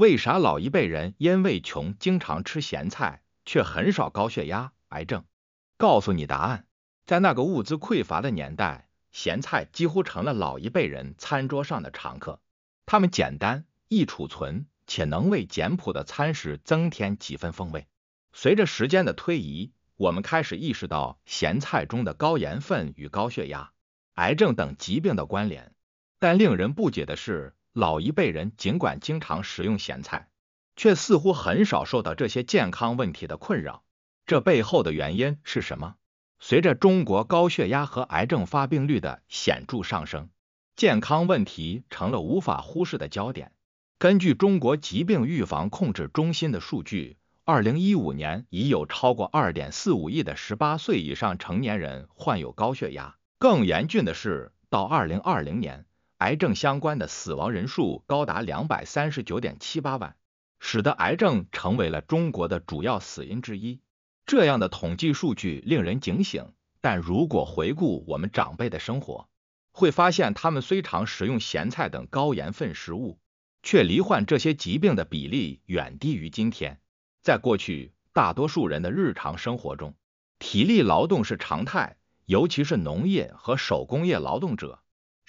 为啥老一辈人因为穷经常吃咸菜，却很少高血压、癌症？告诉你答案，在那个物资匮乏的年代，咸菜几乎成了老一辈人餐桌上的常客。它们简单、易储存，且能为简朴的餐食增添几分风味。随着时间的推移，我们开始意识到咸菜中的高盐分与高血压、癌症等疾病的关联。但令人不解的是。老一辈人尽管经常食用咸菜，却似乎很少受到这些健康问题的困扰。这背后的原因是什么？随着中国高血压和癌症发病率的显著上升，健康问题成了无法忽视的焦点。根据中国疾病预防控制中心的数据，二零一五年已有超过二点四五亿的十八岁以上成年人患有高血压。更严峻的是，到二零二零年。癌症相关的死亡人数高达两百三十九点七八万，使得癌症成为了中国的主要死因之一。这样的统计数据令人警醒。但如果回顾我们长辈的生活，会发现他们虽常食用咸菜等高盐分食物，却罹患这些疾病的比例远低于今天。在过去，大多数人的日常生活中，体力劳动是常态，尤其是农业和手工业劳动者。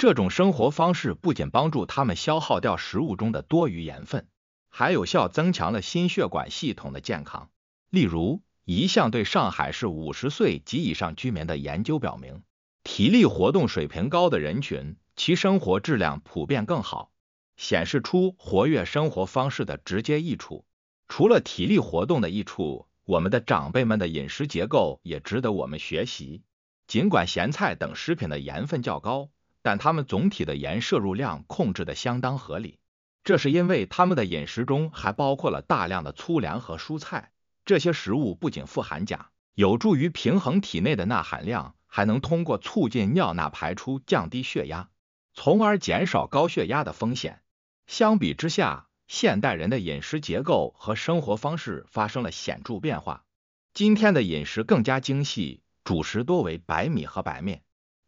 这种生活方式不仅帮助他们消耗掉食物中的多余盐分，还有效增强了心血管系统的健康。例如，一项对上海市五十岁及以上居民的研究表明，体力活动水平高的人群，其生活质量普遍更好，显示出活跃生活方式的直接益处。除了体力活动的益处，我们的长辈们的饮食结构也值得我们学习。尽管咸菜等食品的盐分较高。但他们总体的盐摄入量控制的相当合理，这是因为他们的饮食中还包括了大量的粗粮和蔬菜，这些食物不仅富含钾，有助于平衡体内的钠含量，还能通过促进尿钠排出降低血压，从而减少高血压的风险。相比之下，现代人的饮食结构和生活方式发生了显著变化，今天的饮食更加精细，主食多为白米和白面。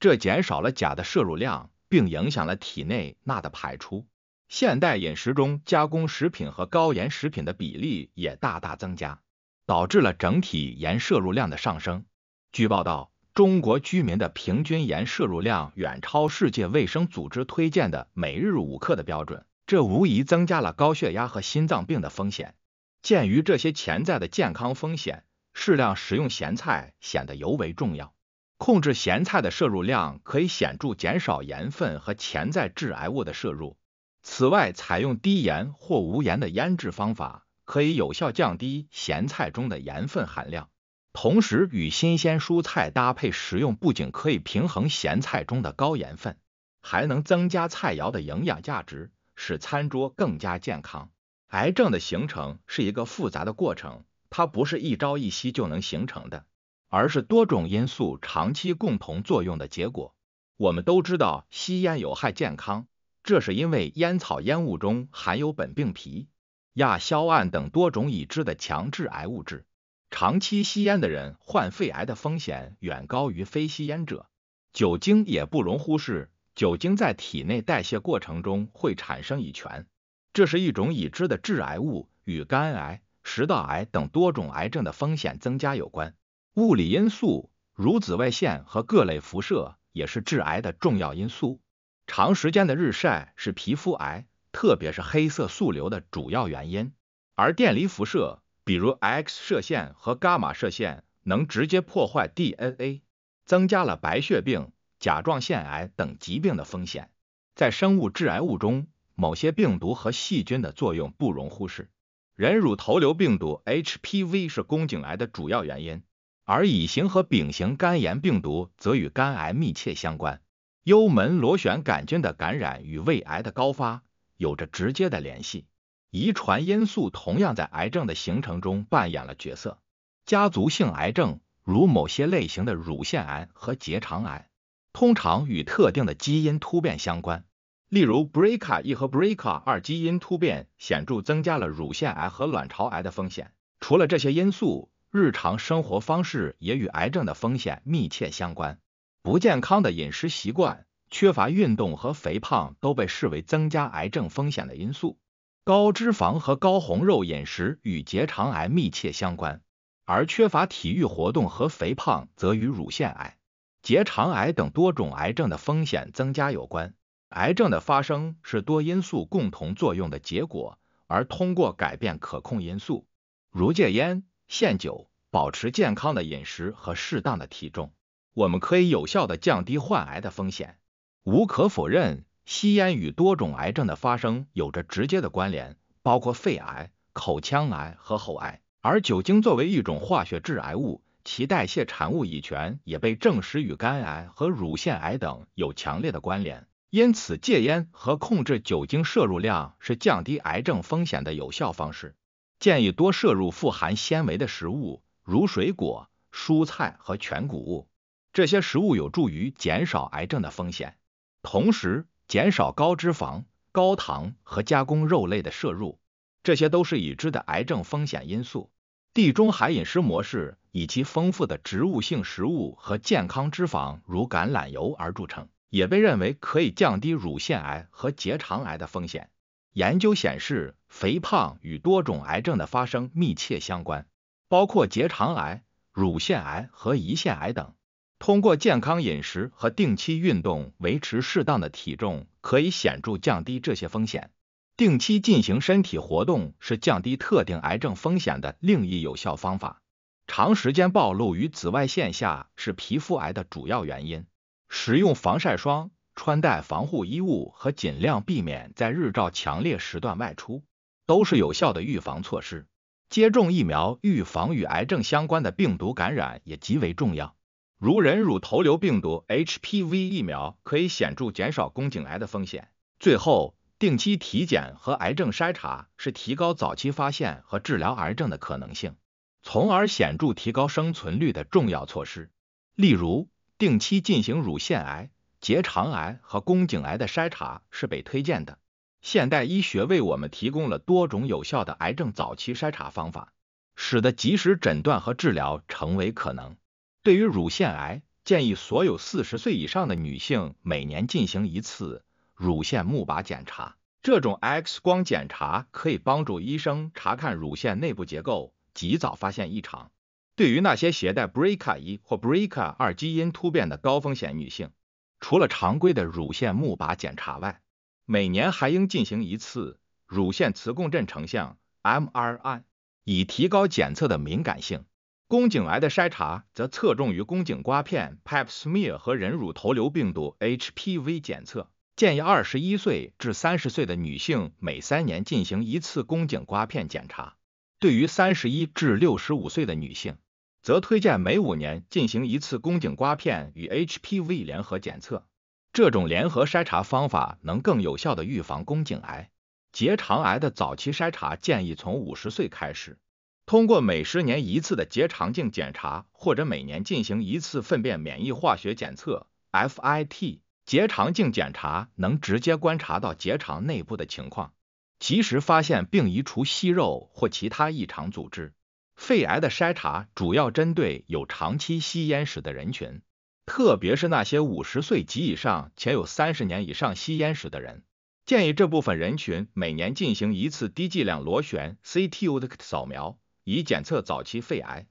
这减少了钾的摄入量，并影响了体内钠的排出。现代饮食中加工食品和高盐食品的比例也大大增加，导致了整体盐摄入量的上升。据报道，中国居民的平均盐摄入量远超世界卫生组织推荐的每日五克的标准，这无疑增加了高血压和心脏病的风险。鉴于这些潜在的健康风险，适量食用咸菜显得尤为重要。控制咸菜的摄入量可以显著减少盐分和潜在致癌物的摄入。此外，采用低盐或无盐的腌制方法可以有效降低咸菜中的盐分含量。同时，与新鲜蔬菜搭配食用，不仅可以平衡咸菜中的高盐分，还能增加菜肴的营养价值，使餐桌更加健康。癌症的形成是一个复杂的过程，它不是一朝一夕就能形成的。而是多种因素长期共同作用的结果。我们都知道吸烟有害健康，这是因为烟草烟雾中含有苯并芘、亚硝胺等多种已知的强致癌物质。长期吸烟的人患肺癌的风险远高于非吸烟者。酒精也不容忽视，酒精在体内代谢过程中会产生乙醛，这是一种已知的致癌物，与肝癌、食道癌等多种癌症的风险增加有关。物理因素如紫外线和各类辐射也是致癌的重要因素。长时间的日晒是皮肤癌，特别是黑色素瘤的主要原因。而电离辐射，比如 X 射线和伽马射线，能直接破坏 DNA，增加了白血病、甲状腺癌等疾病的风险。在生物致癌物中，某些病毒和细菌的作用不容忽视。人乳头瘤病毒 HPV 是宫颈癌的主要原因。而乙型和丙型肝炎病毒则与肝癌密切相关。幽门螺旋杆菌的感染与胃癌的高发有着直接的联系。遗传因素同样在癌症的形成中扮演了角色。家族性癌症，如某些类型的乳腺癌和结肠癌，通常与特定的基因突变相关。例如，BRCA 一和 BRCA 二基因突变显著增加了乳腺癌和卵巢癌的风险。除了这些因素，日常生活方式也与癌症的风险密切相关。不健康的饮食习惯、缺乏运动和肥胖都被视为增加癌症风险的因素。高脂肪和高红肉饮食与结肠癌密切相关，而缺乏体育活动和肥胖则与乳腺癌、结肠癌等多种癌症的风险增加有关。癌症的发生是多因素共同作用的结果，而通过改变可控因素，如戒烟。限酒，保持健康的饮食和适当的体重，我们可以有效的降低患癌的风险。无可否认，吸烟与多种癌症的发生有着直接的关联，包括肺癌、口腔癌和喉癌。而酒精作为一种化学致癌物，其代谢产物乙醛也被证实与肝癌和乳腺癌等有强烈的关联。因此，戒烟和控制酒精摄入量是降低癌症风险的有效方式。建议多摄入富含纤维的食物，如水果、蔬菜和全谷物。这些食物有助于减少癌症的风险。同时，减少高脂肪、高糖和加工肉类的摄入，这些都是已知的癌症风险因素。地中海饮食模式以其丰富的植物性食物和健康脂肪（如橄榄油）而著称，也被认为可以降低乳腺癌和结肠癌的风险。研究显示，肥胖与多种癌症的发生密切相关，包括结肠癌、乳腺癌和胰腺癌等。通过健康饮食和定期运动，维持适当的体重，可以显著降低这些风险。定期进行身体活动是降低特定癌症风险的另一有效方法。长时间暴露于紫外线下是皮肤癌的主要原因。使用防晒霜。穿戴防护衣物和尽量避免在日照强烈时段外出，都是有效的预防措施。接种疫苗预防与癌症相关的病毒感染也极为重要，如人乳头瘤病毒 （HPV） 疫苗可以显著减少宫颈癌的风险。最后，定期体检和癌症筛查是提高早期发现和治疗癌症的可能性，从而显著提高生存率的重要措施。例如，定期进行乳腺癌。结肠癌和宫颈癌的筛查是被推荐的。现代医学为我们提供了多种有效的癌症早期筛查方法，使得及时诊断和治疗成为可能。对于乳腺癌，建议所有四十岁以上的女性每年进行一次乳腺钼靶检查。这种 X 光检查可以帮助医生查看乳腺内部结构，及早发现异常。对于那些携带 BRCA 一或 BRCA 二基因突变的高风险女性，除了常规的乳腺钼靶检查外，每年还应进行一次乳腺磁共振成像 （MRI），以提高检测的敏感性。宫颈癌的筛查则侧重于宫颈刮片 （Pap smear） 和人乳头瘤病毒 （HPV） 检测。建议二十一岁至三十岁的女性每三年进行一次宫颈刮片检查。对于三十一至六十五岁的女性，则推荐每五年进行一次宫颈刮片与 HPV 联合检测，这种联合筛查方法能更有效的预防宫颈癌。结肠癌的早期筛查建议从五十岁开始，通过每十年一次的结肠镜检查，或者每年进行一次粪便免疫化学检测 （FIT）。结肠镜检查能直接观察到结肠内部的情况，及时发现并移除息肉或其他异常组织。肺癌的筛查主要针对有长期吸烟史的人群，特别是那些五十岁及以上且有三十年以上吸烟史的人。建议这部分人群每年进行一次低剂量螺旋 CTU 的扫描，以检测早期肺癌。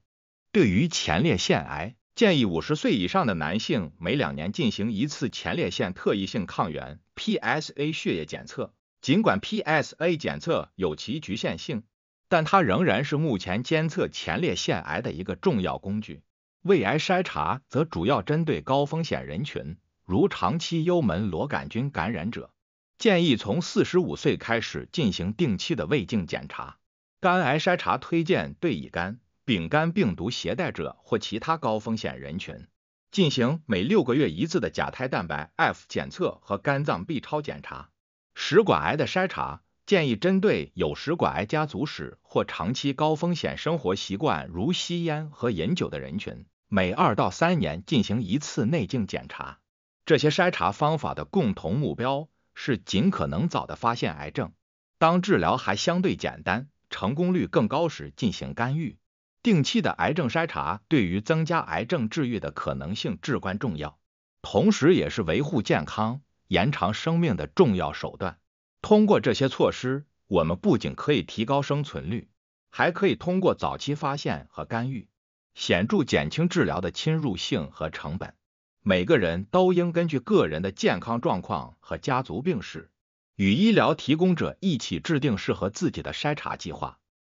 对于前列腺癌，建议五十岁以上的男性每两年进行一次前列腺特异性抗原 PSA 血液检测，尽管 PSA 检测有其局限性。但它仍然是目前监测前列腺癌的一个重要工具。胃癌筛查则主要针对高风险人群，如长期幽门螺杆菌感染者，建议从四十五岁开始进行定期的胃镜检查。肝癌筛查推荐对乙肝、丙肝病毒携带者或其他高风险人群进行每六个月一次的甲胎蛋白 f 检测和肝脏 B 超检查。食管癌的筛查。建议针对有食管癌家族史或长期高风险生活习惯如吸烟和饮酒的人群，每二到三年进行一次内镜检查。这些筛查方法的共同目标是尽可能早的发现癌症，当治疗还相对简单、成功率更高时进行干预。定期的癌症筛查对于增加癌症治愈的可能性至关重要，同时也是维护健康、延长生命的重要手段。通过这些措施，我们不仅可以提高生存率，还可以通过早期发现和干预，显著减轻治疗的侵入性和成本。每个人都应根据个人的健康状况和家族病史，与医疗提供者一起制定适合自己的筛查计划。